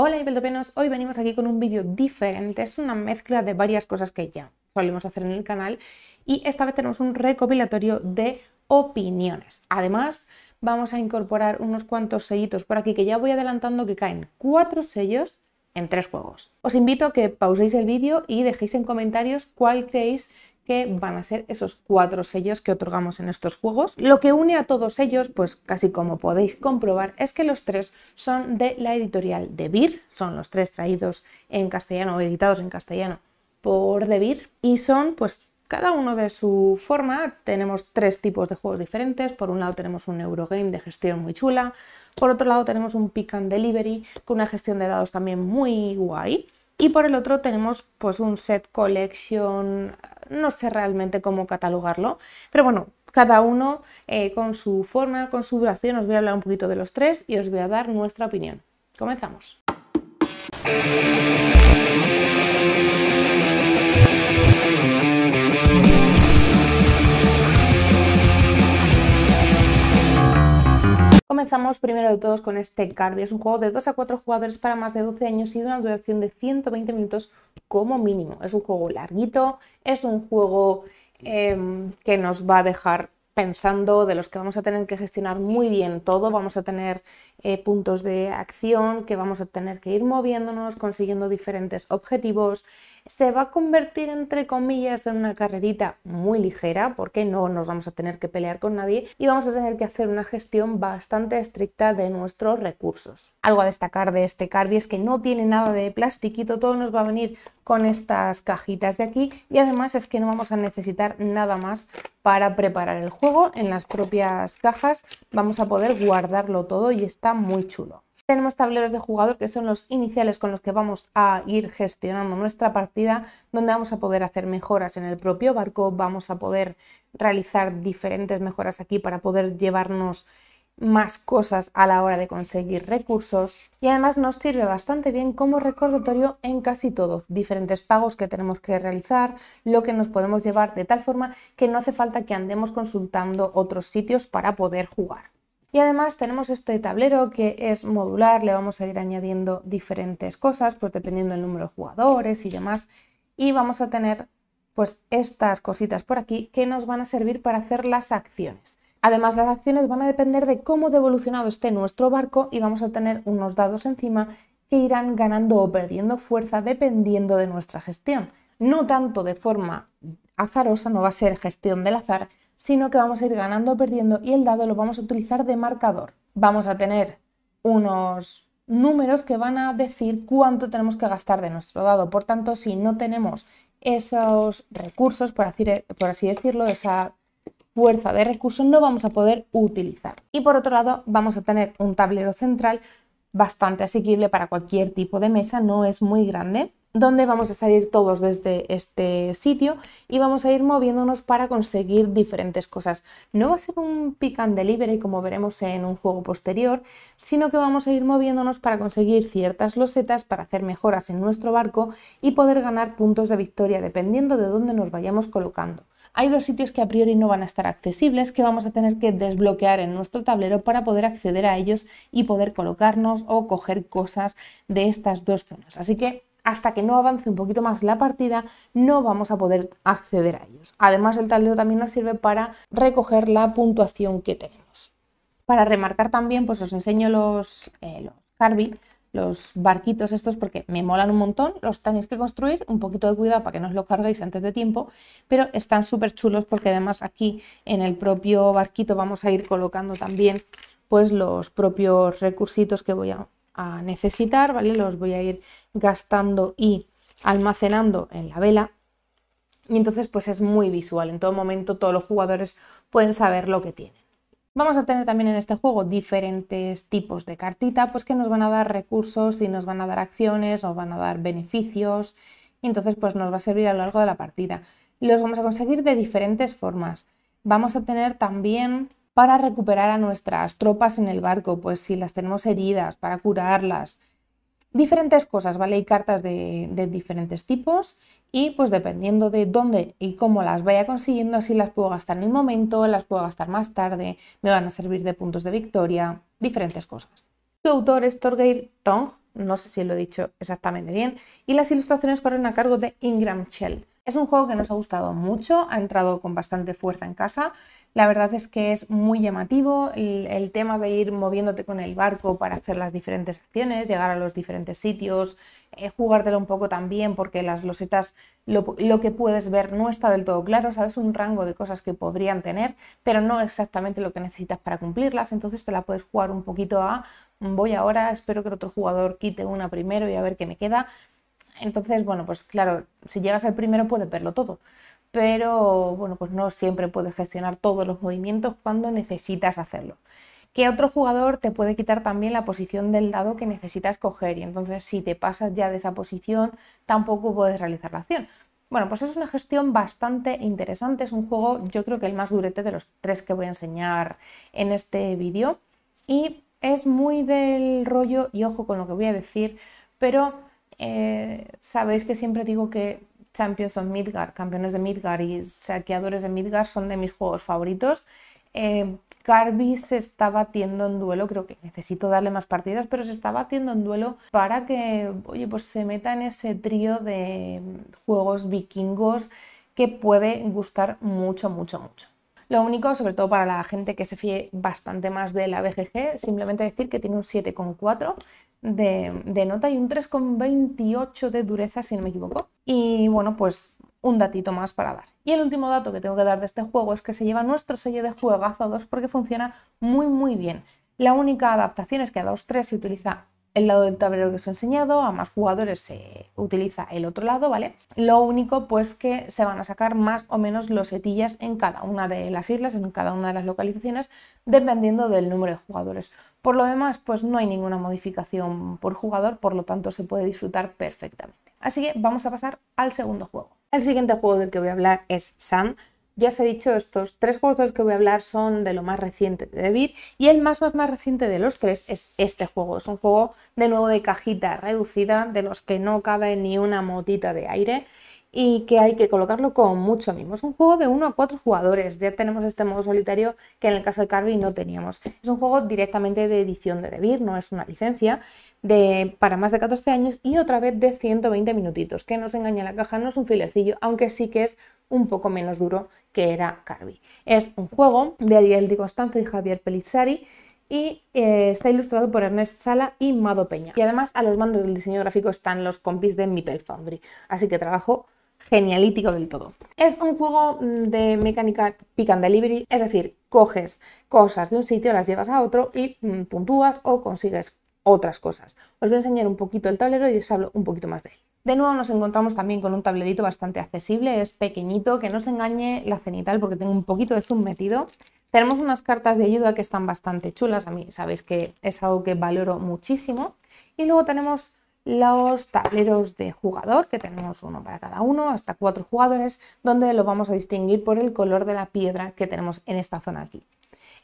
Hola Ibeldopenos, hoy venimos aquí con un vídeo diferente, es una mezcla de varias cosas que ya solemos hacer en el canal y esta vez tenemos un recopilatorio de opiniones. Además, vamos a incorporar unos cuantos sellitos por aquí que ya voy adelantando que caen cuatro sellos en tres juegos. Os invito a que pauséis el vídeo y dejéis en comentarios cuál creéis que van a ser esos cuatro sellos que otorgamos en estos juegos. Lo que une a todos ellos, pues casi como podéis comprobar, es que los tres son de la editorial de son los tres traídos en castellano o editados en castellano por Debir y son pues cada uno de su forma. Tenemos tres tipos de juegos diferentes. Por un lado tenemos un Eurogame de gestión muy chula. Por otro lado tenemos un Pick and Delivery con una gestión de dados también muy guay. Y por el otro tenemos pues un set collection, no sé realmente cómo catalogarlo, pero bueno, cada uno eh, con su forma, con su duración, os voy a hablar un poquito de los tres y os voy a dar nuestra opinión. Comenzamos. Comenzamos primero de todos con este Carby. Es un juego de 2 a 4 jugadores para más de 12 años y de una duración de 120 minutos como mínimo. Es un juego larguito, es un juego em, que nos va a dejar pensando, de los que vamos a tener que gestionar muy bien todo, vamos a tener eh, puntos de acción, que vamos a tener que ir moviéndonos, consiguiendo diferentes objetivos, se va a convertir entre comillas en una carrerita muy ligera porque no nos vamos a tener que pelear con nadie y vamos a tener que hacer una gestión bastante estricta de nuestros recursos. Algo a destacar de este Carby es que no tiene nada de plastiquito, todo nos va a venir con estas cajitas de aquí y además es que no vamos a necesitar nada más para preparar el juego. En las propias cajas vamos a poder guardarlo todo y está muy chulo. Tenemos tableros de jugador que son los iniciales con los que vamos a ir gestionando nuestra partida, donde vamos a poder hacer mejoras en el propio barco, vamos a poder realizar diferentes mejoras aquí para poder llevarnos más cosas a la hora de conseguir recursos y además nos sirve bastante bien como recordatorio en casi todos, diferentes pagos que tenemos que realizar, lo que nos podemos llevar de tal forma que no hace falta que andemos consultando otros sitios para poder jugar. Y además tenemos este tablero que es modular, le vamos a ir añadiendo diferentes cosas, pues dependiendo del número de jugadores y demás. Y vamos a tener pues estas cositas por aquí que nos van a servir para hacer las acciones. Además, las acciones van a depender de cómo devolucionado esté nuestro barco y vamos a tener unos dados encima que irán ganando o perdiendo fuerza dependiendo de nuestra gestión. No tanto de forma azarosa, no va a ser gestión del azar, sino que vamos a ir ganando o perdiendo y el dado lo vamos a utilizar de marcador. Vamos a tener unos números que van a decir cuánto tenemos que gastar de nuestro dado. Por tanto, si no tenemos esos recursos, por así, por así decirlo, esa fuerza de recursos, no vamos a poder utilizar. Y por otro lado, vamos a tener un tablero central bastante asequible para cualquier tipo de mesa, no es muy grande, donde vamos a salir todos desde este sitio y vamos a ir moviéndonos para conseguir diferentes cosas. No va a ser un pick and delivery como veremos en un juego posterior, sino que vamos a ir moviéndonos para conseguir ciertas losetas, para hacer mejoras en nuestro barco y poder ganar puntos de victoria dependiendo de dónde nos vayamos colocando hay dos sitios que a priori no van a estar accesibles que vamos a tener que desbloquear en nuestro tablero para poder acceder a ellos y poder colocarnos o coger cosas de estas dos zonas. Así que hasta que no avance un poquito más la partida, no vamos a poder acceder a ellos. Además, el tablero también nos sirve para recoger la puntuación que tenemos. Para remarcar también, pues os enseño los, eh, los barquitos estos porque me molan un montón, los tenéis que construir, un poquito de cuidado para que no os lo carguéis antes de tiempo, pero están súper chulos porque además aquí en el propio barquito vamos a ir colocando también pues los propios recursitos que voy a, a necesitar, ¿vale? Los voy a ir gastando y almacenando en la vela y entonces pues es muy visual, en todo momento todos los jugadores pueden saber lo que tienen. Vamos a tener también en este juego diferentes tipos de cartita, pues que nos van a dar recursos y nos van a dar acciones, nos van a dar beneficios, y entonces pues nos va a servir a lo largo de la partida. Los vamos a conseguir de diferentes formas. Vamos a tener también para recuperar a nuestras tropas en el barco, pues si las tenemos heridas, para curarlas, diferentes cosas, ¿vale? Hay cartas de, diferentes tipos y pues dependiendo de dónde y cómo las vaya consiguiendo, así las puedo gastar en el momento, las puedo gastar más tarde, me van a servir de puntos de victoria, diferentes cosas. Su autor es Torgeir Tong, no sé si lo he dicho exactamente bien, y las ilustraciones corren a cargo de Ingram Shell. Es un juego que nos ha gustado mucho, ha entrado con bastante fuerza en casa. La verdad es que es muy llamativo el, tema de ir moviéndote con el barco para hacer las diferentes acciones, llegar a los diferentes sitios, eh, jugártelo un poco también porque las losetas, lo, lo, que puedes ver no está del todo claro, sabes un rango de cosas que podrían tener, pero no exactamente lo que necesitas para cumplirlas, entonces te la puedes jugar un poquito a mm, voy ahora, espero que el otro jugador quite una primero y a ver qué me queda. Entonces, bueno, pues claro, si llegas al primero puedes verlo todo, pero bueno, pues no siempre puedes gestionar todos los movimientos cuando necesitas hacerlo. Que otro jugador te puede quitar también la posición del dado que necesitas coger y entonces si te pasas ya de esa posición tampoco puedes realizar la acción. Bueno, pues es una gestión bastante interesante, es un juego yo creo que el más durete de los tres que voy a enseñar en este vídeo y es muy del rollo, y ojo con lo que voy a decir, pero eh, sabéis que siempre digo que Champions of Midgard, campeones de Midgar y saqueadores de Midgar son de mis juegos favoritos. Carby eh, se está batiendo en duelo, creo que necesito darle más partidas, pero se está batiendo en duelo para que, oye, pues se meta en ese trío de juegos vikingos que puede gustar mucho, mucho, mucho. Lo único, sobre todo para la gente que se fíe bastante más de la BGG, simplemente decir que tiene un 7,4 de, nota y un 3,28 de dureza, si no me equivoco. Y bueno, pues un datito más para dar. Y el último dato que tengo que dar de este juego es que se lleva nuestro sello de juegazo 2 porque funciona muy muy bien. La única adaptación es que a 2-3 se utiliza el lado del tablero que os he enseñado, a más jugadores se utiliza el otro lado, ¿vale? Lo único pues que se van a sacar más o menos los setillas en cada una de las islas, en cada una de las localizaciones, dependiendo del número de jugadores. Por lo demás, pues no hay ninguna modificación por jugador, por lo tanto se puede disfrutar perfectamente. Así que vamos a pasar al segundo juego. El siguiente juego del que voy a hablar es Sun. Ya os he dicho, estos tres juegos de los que voy a hablar son de lo más reciente de Devir y el más, más, más reciente de los tres es este juego. Es un juego de nuevo de cajita reducida, de los que no cabe ni una motita de aire y que hay que colocarlo con mucho mimo. Es un juego de uno a cuatro jugadores, ya tenemos este modo solitario que en el caso de Carby no teníamos. Es un juego directamente de edición de Devir no es una licencia, de, para más de 14 años y otra vez de 120 minutitos, que no se engaña la caja, no es un filercillo, aunque sí que es un poco menos duro que era Carby. Es un juego de Ariel Di Constanzo y Javier Pellizzari y eh, está ilustrado por Ernest Sala y Mado Peña. Y además a los mandos del diseño gráfico están los compis de Mipel Foundry, así que trabajo genialítico del todo. Es un juego mm, de mecánica pick and delivery, es decir, coges cosas de un sitio, las llevas a otro y mm, puntúas o consigues otras cosas. Os voy a enseñar un poquito el tablero y os hablo un poquito más de él. De nuevo nos encontramos también con un tablerito bastante accesible, es pequeñito, que no se engañe la cenital porque tengo un poquito de zoom metido. Tenemos unas cartas de ayuda que están bastante chulas, a mí sabéis que es algo que valoro muchísimo. Y luego tenemos los tableros de jugador, que tenemos uno para cada uno, hasta cuatro jugadores, donde lo vamos a distinguir por el color de la piedra que tenemos en esta zona aquí.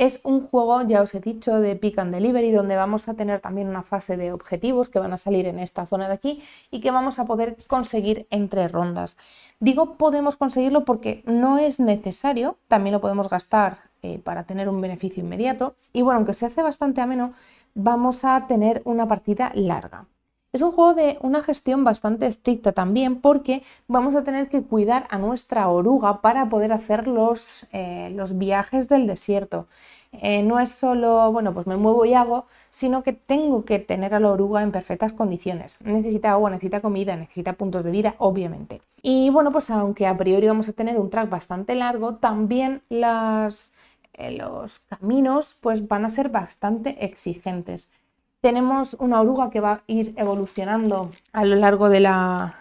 Es un juego, ya os he dicho, de pick and delivery, donde vamos a tener también una fase de objetivos que van a salir en esta zona de aquí y que vamos a poder conseguir entre rondas. Digo podemos conseguirlo porque no es necesario, también lo podemos gastar eh, para tener un beneficio inmediato. Y bueno, aunque se hace bastante ameno, vamos a tener una partida larga. Es un juego de una gestión bastante estricta también porque vamos a tener que cuidar a nuestra oruga para poder hacer los, eh, los viajes del desierto. Eh, no es solo, bueno, pues me muevo y hago, sino que tengo que tener a la oruga en perfectas condiciones. Necesita agua, necesita comida, necesita puntos de vida, obviamente. Y bueno, pues aunque a priori vamos a tener un track bastante largo, también eh, los caminos pues van a ser bastante exigentes. Tenemos una oruga que va a ir evolucionando a lo largo de la,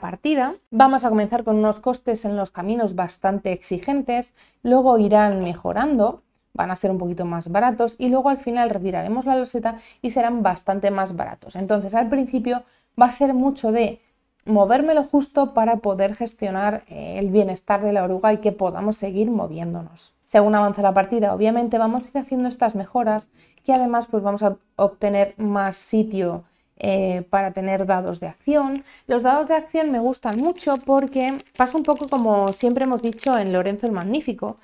partida. Vamos a comenzar con unos costes en los caminos bastante exigentes, luego irán mejorando, van a ser un poquito más baratos y luego al final retiraremos la loseta y serán bastante más baratos. Entonces al principio va a ser mucho de moverme lo justo para poder gestionar eh, el bienestar de la oruga y que podamos seguir moviéndonos según avanza la partida. Obviamente vamos a ir haciendo estas mejoras que además pues vamos a obtener más sitio eh, para tener dados de acción. Los dados de acción me gustan mucho porque pasa un poco como siempre hemos dicho en Lorenzo el Magnífico,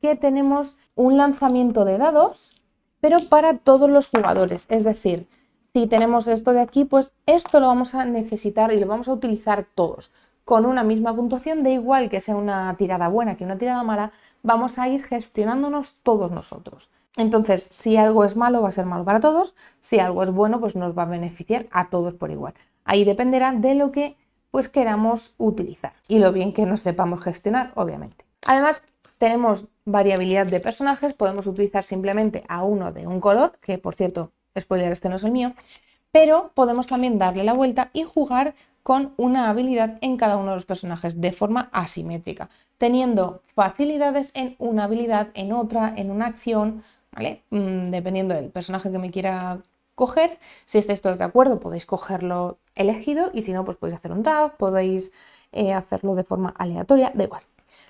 que tenemos un lanzamiento de dados, pero para todos los jugadores. Es decir, si tenemos esto de aquí, pues esto lo vamos a necesitar y lo vamos a utilizar todos con una misma puntuación, de igual que sea una tirada buena que una tirada mala, vamos a ir gestionándonos todos nosotros. Entonces, si algo es malo, va a ser malo para todos. Si algo es bueno, pues nos va a beneficiar a todos por igual. Ahí dependerá de lo que pues queramos utilizar y lo bien que nos sepamos gestionar, obviamente. Además, tenemos variabilidad de personajes, podemos utilizar simplemente a uno de un color, que por cierto, spoiler, este no es el mío, pero podemos también darle la vuelta y jugar con una habilidad en cada uno de los personajes de forma asimétrica, teniendo facilidades en una habilidad, en otra, en una acción, ¿vale? Mm, dependiendo del personaje que me quiera coger. Si estáis todos de acuerdo, podéis cogerlo elegido y si no, pues podéis hacer un draft, podéis eh, hacerlo de forma aleatoria, da igual.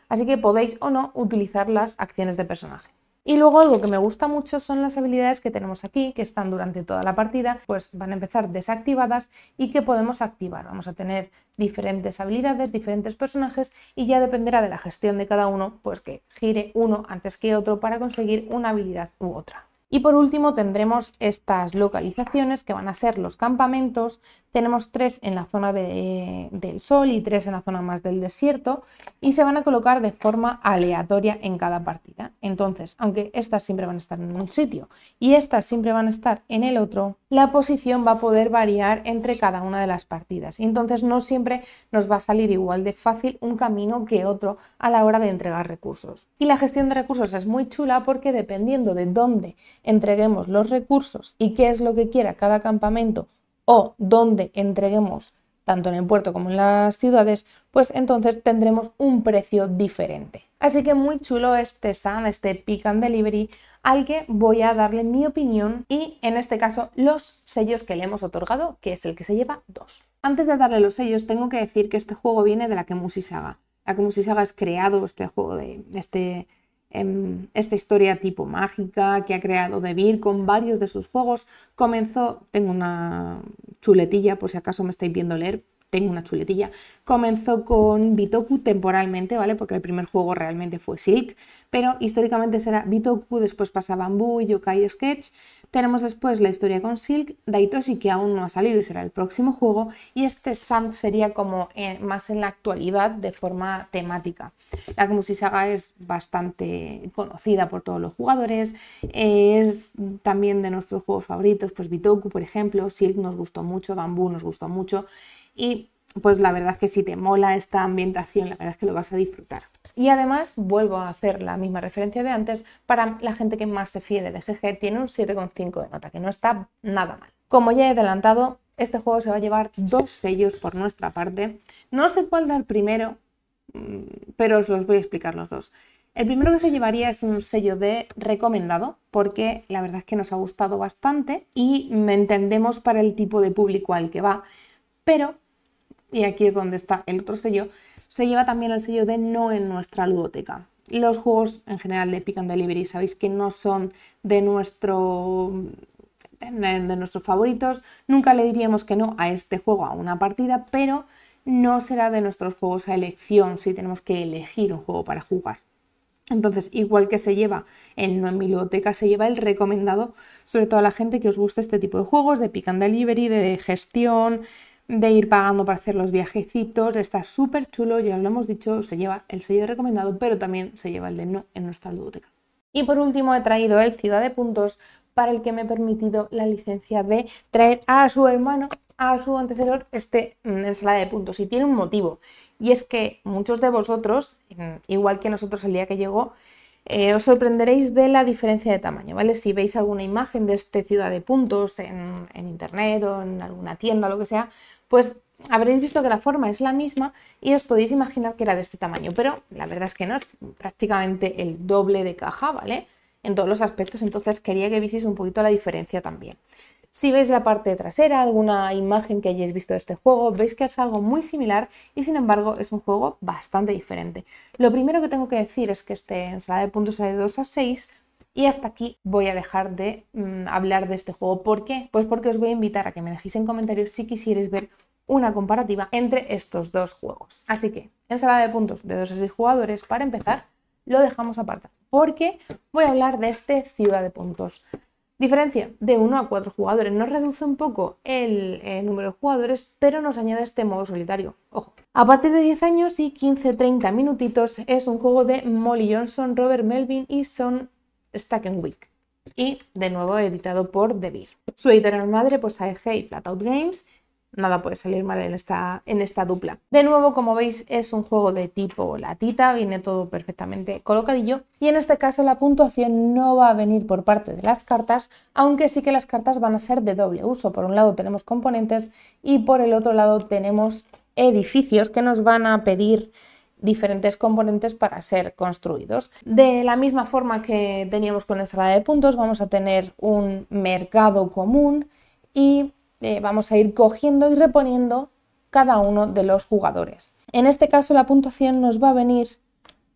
Así que podéis o no utilizar las acciones de personaje. Y luego algo que me gusta mucho son las habilidades que tenemos aquí, que están durante toda la partida, pues van a empezar desactivadas y que podemos activar. Vamos a tener diferentes habilidades, diferentes personajes y ya dependerá de la gestión de cada uno, pues que gire uno antes que otro para conseguir una habilidad u otra. Y por último tendremos estas localizaciones que van a ser los campamentos. Tenemos tres en la zona del sol y tres en la zona más del desierto y se van a colocar de forma aleatoria en cada partida. Entonces, aunque estas siempre van a estar en un sitio y estas siempre van a estar en el otro, la posición va a poder variar entre cada una de las partidas. Y entonces no siempre nos va a salir igual de fácil un camino que otro a la hora de entregar recursos. Y la gestión de recursos es muy chula porque dependiendo de dónde entreguemos los recursos y qué es lo que quiera cada campamento o dónde entreguemos tanto en el puerto como en las ciudades, pues entonces tendremos un precio diferente. Así que muy chulo este SAN, este Pick and Delivery, al que voy a darle mi opinión y en este caso los sellos que le hemos otorgado, que es el que se lleva dos. Antes de darle los sellos, tengo que decir que este juego viene de la Kemusi Saga. La si Saga es creado este juego de este Em, esta historia tipo mágica que ha creado DeVir con varios de sus juegos. Comenzó, tengo una chuletilla por si acaso me estáis viendo leer, tengo una chuletilla. Comenzó con Bitoku temporalmente, ¿vale? Porque el primer juego realmente fue Silk, pero históricamente será Bitoku, después pasa y Yokai Sketch, tenemos después la historia con Silk, Daitoshi que aún no ha salido y será el próximo juego, y este Sam sería como eh, más en la actualidad de forma temática. La Komushi Saga es bastante conocida por todos los jugadores, es también de nuestros juegos favoritos, pues Bitoku por ejemplo, Silk nos gustó mucho, Bambú nos gustó mucho, y pues la verdad es que si te mola esta ambientación, la verdad es que lo vas a disfrutar. Y además vuelvo a hacer la misma referencia de antes, para la gente que más se fíe de EGG tiene un 7,5 de nota, que no está nada mal. Como ya he adelantado, este juego se va a llevar dos sellos por nuestra parte. No sé cuál dar primero, mm, pero os los voy a explicar los dos. El primero que se llevaría es un sello de recomendado, porque la verdad es que nos ha gustado bastante y me entendemos para el tipo de público al que va. Pero, y aquí es donde está el otro sello, se lleva también el sello de no en nuestra ludoteca. Los juegos en general de Pick and Delivery sabéis que no son de nuestro de, nuestros favoritos, nunca le diríamos que no a este juego, a una partida, pero no será de nuestros juegos a elección si tenemos que elegir un juego para jugar. Entonces, igual que se lleva el no en mi biblioteca, se lleva el recomendado, sobre todo a la gente que os gusta este tipo de juegos, de pick and delivery, de gestión, de ir pagando para hacer los viajecitos. Está súper chulo, ya os lo hemos dicho, se lleva el sello recomendado, pero también se lleva el de no en nuestra biblioteca. Y por último he traído el Ciudad de Puntos para el que me he permitido la licencia de traer a su hermano, a su antecesor, este mm, ensalada de puntos. Y tiene un motivo, y es que muchos de vosotros, mm, igual que nosotros el día que llegó, eh, os sorprenderéis de la diferencia de tamaño, ¿vale? Si veis alguna imagen de este ciudad de puntos en, internet o en alguna tienda o lo que sea, pues habréis visto que la forma es la misma y os podéis imaginar que era de este tamaño, pero la verdad es que no, es prácticamente el doble de caja, ¿vale? En todos los aspectos, entonces quería que visis un poquito la diferencia también. Si veis la parte trasera, alguna imagen que hayáis visto de este juego, veis que es algo muy similar y sin embargo es un juego bastante diferente. Lo primero que tengo que decir es que este ensalada de puntos es de 2 a 6 y hasta aquí voy a dejar de mm, hablar de este juego. ¿Por qué? Pues porque os voy a invitar a que me dejéis en comentarios si quisierais ver una comparativa entre estos dos juegos. Así que, ensalada de puntos de 2 a 6 jugadores para empezar, lo dejamos aparte porque voy a hablar de este Ciudad de Puntos. Diferencia de 1 a 4 jugadores. Nos reduce un poco el, número de jugadores, pero nos añade este modo solitario. Ojo. A partir de 10 años y 15-30 minutitos es un juego de Molly Johnson, Robert Melvin y Son Stackenwick. Y de nuevo editado por DeVir. Su editorial madre pues AEG y Flatout Games nada puede salir mal en esta, en esta dupla. De nuevo, como veis, es un juego de tipo latita, viene todo perfectamente colocadillo y en este caso la puntuación no va a venir por parte de las cartas, aunque sí que las cartas van a ser de doble uso. Por un lado tenemos componentes y por el otro lado tenemos edificios que nos van a pedir diferentes componentes para ser construidos. De la misma forma que teníamos con la sala de puntos, vamos a tener un mercado común y eh, vamos a ir cogiendo y reponiendo cada uno de los jugadores. En este caso la puntuación nos va a venir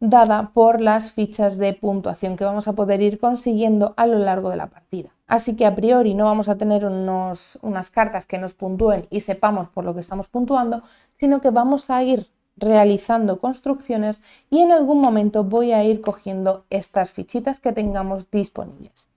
dada por las fichas de puntuación que vamos a poder ir consiguiendo a lo largo de la partida. Así que a priori no vamos a tener unas cartas que nos puntúen y sepamos por lo que estamos puntuando, sino que vamos a ir realizando construcciones y en algún momento voy a ir cogiendo estas fichitas que tengamos disponibles.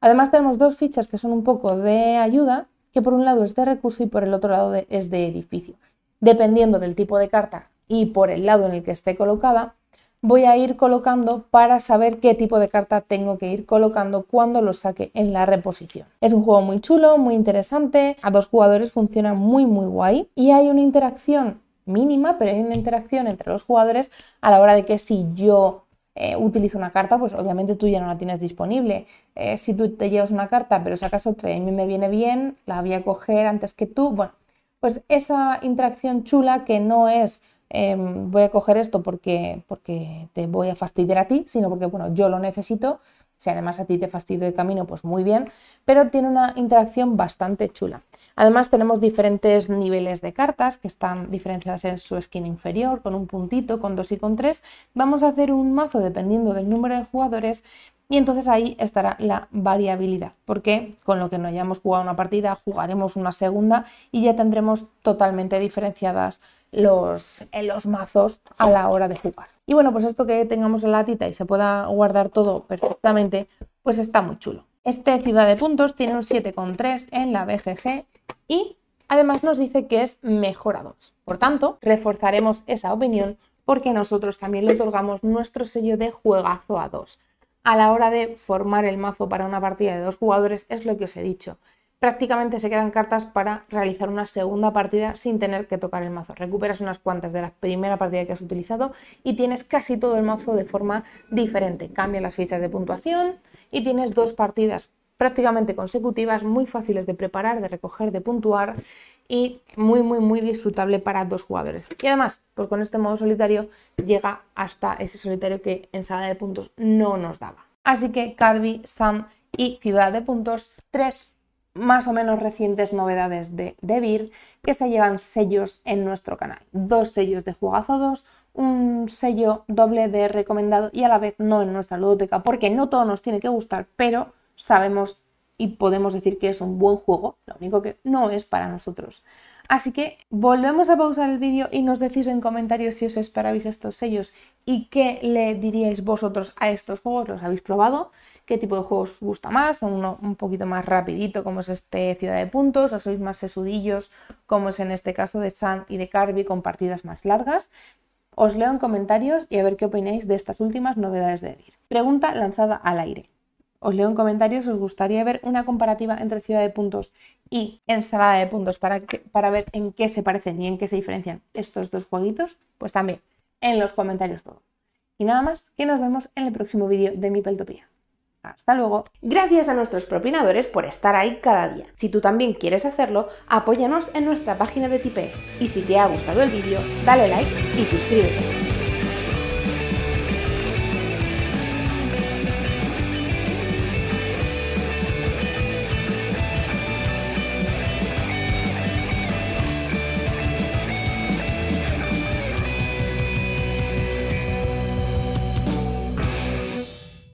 Además tenemos dos fichas que son un poco de ayuda que por un lado es de recurso y por el otro lado es de edificio. Dependiendo del tipo de carta y por el lado en el que esté colocada, voy a ir colocando para saber qué tipo de carta tengo que ir colocando cuando lo saque en la reposición. Es un juego muy chulo, muy interesante, a dos jugadores funciona muy muy guay y hay una interacción mínima, pero hay una interacción entre los jugadores a la hora de que si yo eh, utilizo una carta, pues obviamente tú ya no la tienes disponible. Eh, si tú te llevas una carta pero sacas otra y a mí me viene bien, la voy a coger antes que tú. Bueno, pues esa interacción chula que no es em, voy a coger esto porque, porque te voy a fastidiar a ti, sino porque bueno, yo lo necesito, si además a ti te fastidio de camino, pues muy bien, pero tiene una interacción bastante chula. Además tenemos diferentes niveles de cartas que están diferenciadas en su esquina inferior, con un puntito, con dos y con tres. Vamos a hacer un mazo dependiendo del número de jugadores y entonces ahí estará la variabilidad, porque con lo que no hayamos jugado una partida, jugaremos una segunda y ya tendremos totalmente diferenciadas los, eh, los mazos a la hora de jugar. Y bueno, pues esto que tengamos en la tita y se pueda guardar todo perfectamente, pues está muy chulo. Este Ciudad de Puntos tiene un 7,3 en la BGG y además nos dice que es mejor a 2. Por tanto, reforzaremos esa opinión porque nosotros también le otorgamos nuestro sello de juegazo a 2 a la hora de formar el mazo para una partida de dos jugadores es lo que os he dicho. Prácticamente se quedan cartas para realizar una segunda partida sin tener que tocar el mazo. Recuperas unas cuantas de la primera partida que has utilizado y tienes casi todo el mazo de forma diferente. Cambias las fichas de puntuación y tienes dos partidas prácticamente consecutivas, muy fáciles de preparar, de recoger, de puntuar y muy, muy, muy disfrutable para dos jugadores. Y además, pues con este modo solitario llega hasta ese solitario que en sala de puntos no nos daba. Así que Carby, Sam y Ciudad de Puntos, tres más o menos recientes novedades de DeVir que se llevan sellos en nuestro canal. Dos sellos de Jugazo 2, un sello doble de recomendado y a la vez no en nuestra ludoteca, porque no todo nos tiene que gustar, pero sabemos y podemos decir que es un buen juego, lo único que no es para nosotros. Así que volvemos a pausar el vídeo y nos decís en comentarios si os esperabais estos sellos y qué le diríais vosotros a estos juegos, los habéis probado, qué tipo de juegos os gusta más, uno un poquito más rapidito como es este Ciudad de Puntos, o sois más sesudillos como es en este caso de Sand y de Carby con partidas más largas. Os leo en comentarios y a ver qué opináis de estas últimas novedades de Vir. Pregunta lanzada al aire. Os leo en comentarios, os gustaría ver una comparativa entre ciudad de puntos y ensalada de puntos para, para ver en qué se parecen y en qué se diferencian estos dos jueguitos, pues también en los comentarios todo. Y nada más, que nos vemos en el próximo vídeo de mi Peltopía. Hasta luego. Gracias a nuestros propinadores por estar ahí cada día. Si tú también quieres hacerlo, apóyanos en nuestra página de Tipeee. Y si te ha gustado el vídeo, dale like y suscríbete.